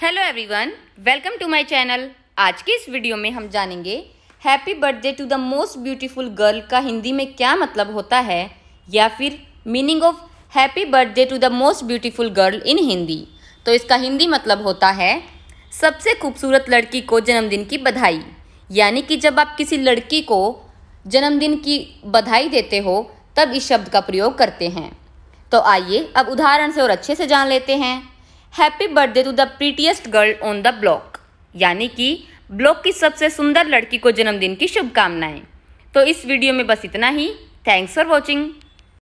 hello everyone welcome to my channel आज की इस वीडियो में हम जानेंगे happy birthday to the most beautiful girl का हिंदी में क्या मतलब होता है या फिर meaning of happy birthday to the most beautiful girl in Hindi तो इसका हिंदी मतलब होता है सबसे खूबसूरत लड़की को जन्मदिन की बधाई यानी कि जब आप किसी लड़की को जन्मदिन की बधाई देते हो तब इस शब्द का प्रयोग करते हैं तो आइए अब उदाहरण से और अच्छे से जान लेते हैं happy birthday to the prettiest girl on the block यानी कि ब्लॉक की सबसे सुंदर लड़की को जन्मदिन की शुभकामनाएं तो इस वीडियो में बस इतना ही थैंक्स फॉर वॉचिंग